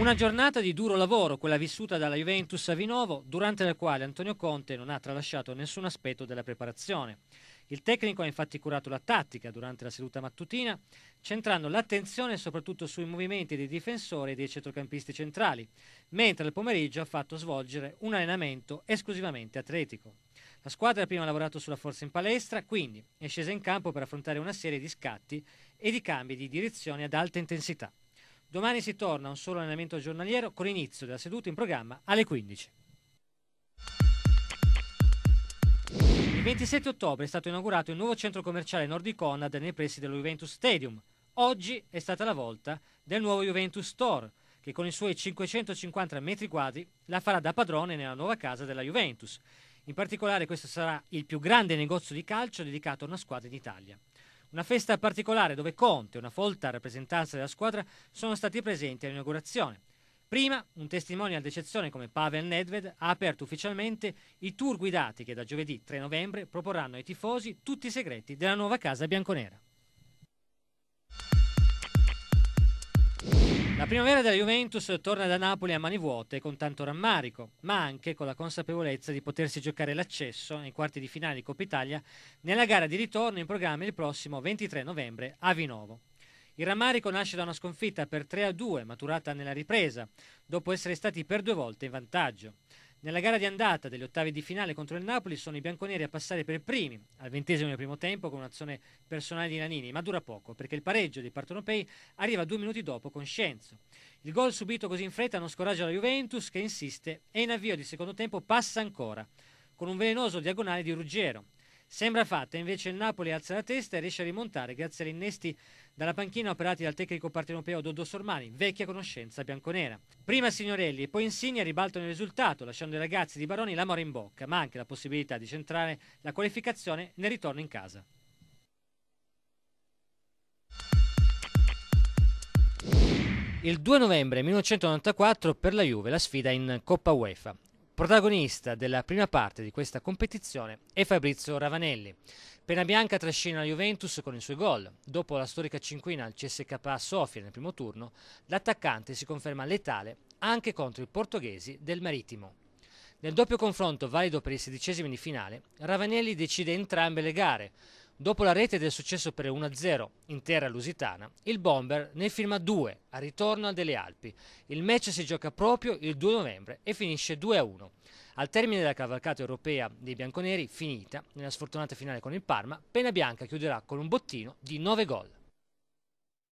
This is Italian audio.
Una giornata di duro lavoro, quella vissuta dalla Juventus a Vinovo, durante la quale Antonio Conte non ha tralasciato nessun aspetto della preparazione. Il tecnico ha infatti curato la tattica durante la seduta mattutina, centrando l'attenzione soprattutto sui movimenti dei difensori e dei centrocampisti centrali, mentre al pomeriggio ha fatto svolgere un allenamento esclusivamente atletico. La squadra prima ha lavorato sulla forza in palestra, quindi è scesa in campo per affrontare una serie di scatti e di cambi di direzione ad alta intensità. Domani si torna a un solo allenamento giornaliero con l'inizio della seduta in programma alle 15. Il 27 ottobre è stato inaugurato il nuovo centro commerciale Nordic Conad nei pressi dello Juventus Stadium. Oggi è stata la volta del nuovo Juventus Store, che con i suoi 550 metri quadri la farà da padrone nella nuova casa della Juventus. In particolare questo sarà il più grande negozio di calcio dedicato a una squadra in Italia. Una festa particolare dove Conte e una folta rappresentanza della squadra sono stati presenti all'inaugurazione. Prima, un testimonial d'eccezione come Pavel Nedved ha aperto ufficialmente i tour guidati che da giovedì 3 novembre proporranno ai tifosi tutti i segreti della nuova casa bianconera. La primavera della Juventus torna da Napoli a mani vuote con tanto rammarico, ma anche con la consapevolezza di potersi giocare l'accesso ai quarti di finale di Coppa Italia nella gara di ritorno in programma il prossimo 23 novembre a Vinovo. Il rammarico nasce da una sconfitta per 3 2 maturata nella ripresa, dopo essere stati per due volte in vantaggio. Nella gara di andata degli ottavi di finale contro il Napoli sono i bianconeri a passare per primi al ventesimo del primo tempo con un'azione personale di Nanini, ma dura poco perché il pareggio dei partonopei arriva due minuti dopo con Scienzo. Il gol subito così in fretta non scoraggia la Juventus che insiste e in avvio di secondo tempo passa ancora con un velenoso diagonale di Ruggero. Sembra fatta, invece il Napoli alza la testa e riesce a rimontare grazie agli innesti dalla panchina operati dal tecnico partenopeo Doddo Sormani, vecchia conoscenza bianconera. Prima Signorelli e poi Insigne ribaltano il risultato, lasciando ai ragazzi di Baroni la mora in bocca, ma anche la possibilità di centrare la qualificazione nel ritorno in casa. Il 2 novembre 1994 per la Juve la sfida in Coppa UEFA. Protagonista della prima parte di questa competizione è Fabrizio Ravanelli. Pena bianca trascina la Juventus con il suo gol. Dopo la storica cinquina al CSKA Sofia nel primo turno, l'attaccante si conferma letale anche contro i portoghesi del Marittimo. Nel doppio confronto valido per i sedicesimi di finale, Ravanelli decide entrambe le gare, Dopo la rete del successo per 1-0 in terra lusitana, il Bomber ne firma 2 a ritorno delle Alpi. Il match si gioca proprio il 2 novembre e finisce 2-1. Al termine della cavalcata europea dei bianconeri, finita nella sfortunata finale con il Parma, Pena Bianca chiuderà con un bottino di 9 gol.